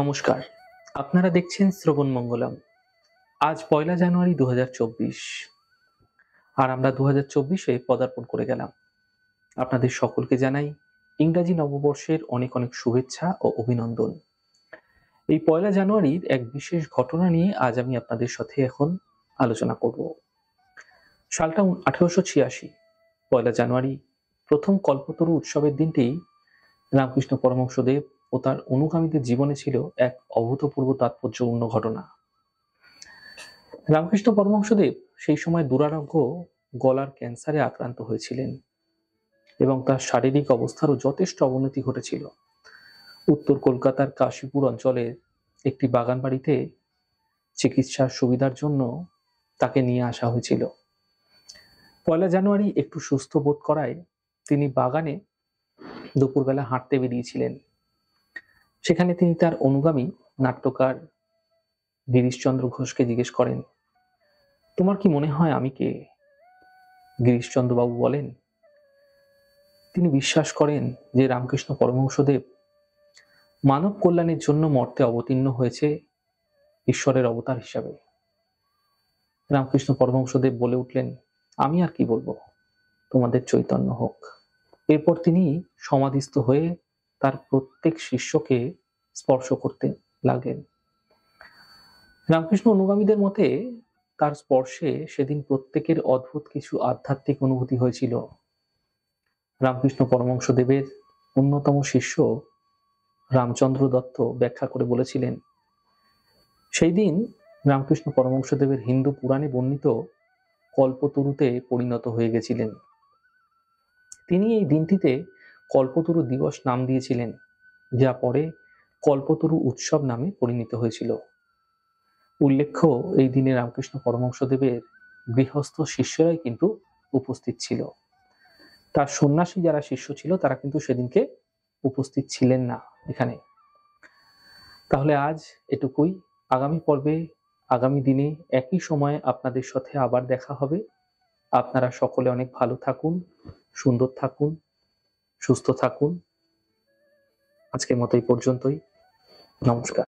নমস্কার আপনারা দেখছেন শ্রবণ মঙ্গলম আজ পয়লা জানুয়ারি দু আর আমরা দু হাজার চব্বিশে পদার্পণ করে গেলাম আপনাদের সকলকে জানাই ইংরাজি নববর্ষের অনেক অনেক শুভেচ্ছা ও অভিনন্দন এই পয়লা জানুয়ারির এক বিশেষ ঘটনা নিয়ে আজ আমি আপনাদের সাথে এখন আলোচনা করব সালটা আঠারোশো ছিয়াশি পয়লা জানুয়ারি প্রথম কল্পতরু উৎসবের দিনটি রামকৃষ্ণ পরমহংসদেব ও তার অনুগামীদের জীবনে ছিল এক অভূতপূর্ব তাৎপর্যপূর্ণ ঘটনা রামকৃষ্ণ পরমহংসদেব সেই সময় দুরারোগ্য গলার ক্যান্সারে আক্রান্ত হয়েছিলেন এবং তার শারীরিক অবস্থারও যথেষ্ট অবনতি ঘটেছিল উত্তর কলকাতার কাশীপুর অঞ্চলের একটি বাগান বাড়িতে চিকিৎসার সুবিধার জন্য তাকে নিয়ে আসা হয়েছিল পয়লা জানুয়ারি একটু সুস্থ বোধ করায় তিনি বাগানে দুপুরবেলা হাঁটতে বেরিয়েছিলেন সেখানে তিনি তার অনুগামী নাট্যকার গিরিশচন্দ্র ঘোষকে জিজ্ঞেস করেন তোমার কি মনে হয় আমি কে গিরিশচন্দ্রবাবু বলেন তিনি বিশ্বাস করেন যে রামকৃষ্ণ পরমহংসদেব মানব কল্যাণের জন্য মর্তে অবতীর্ণ হয়েছে ঈশ্বরের অবতার হিসাবে রামকৃষ্ণ পরমহংসদেব বলে উঠলেন আমি আর কি বলবো তোমাদের চৈতন্য হোক এরপর তিনি সমাধিস্থ হয়ে তার প্রত্যেক শিষ্যকে স্পর্শ করতে লাগলেন রামকৃষ্ণ অনুগামীদের মতে তার স্পর্শে সেদিন প্রত্যেকের অদ্ভুত কিছু আধ্যাত্মিক অনুভূতি হয়েছিল রামকৃষ্ণ পরমংশ দেবের অন্যতম শিষ্য রামচন্দ্র দত্ত ব্যাখ্যা করে বলেছিলেন সেই দিন রামকৃষ্ণ পরমংশ দেবের হিন্দু পুরাণে বর্ণিত কল্পতরুতে পরিণত হয়ে গেছিলেন তিনি এই দিনটিতে কল্পতরু দিবস নাম দিয়েছিলেন যা পরে কল্পতরু উৎসব নামে পরিণত হয়েছিল উল্লেখ্য এই দিনে রামকৃষ্ণ পরমহংসদেবের গৃহস্থ শিষ্যরাই কিন্তু উপস্থিত ছিল তার সন্ন্যাসী যারা শিষ্য ছিল তারা কিন্তু সেদিনকে উপস্থিত ছিলেন না এখানে তাহলে আজ এটুকুই আগামী পর্বে আগামী দিনে একই সময়ে আপনাদের সাথে আবার দেখা হবে আপনারা সকলে অনেক ভালো থাকুন সুন্দর থাকুন সুস্থ থাকুন আজকের মতো এই পর্যন্তই নমস্কার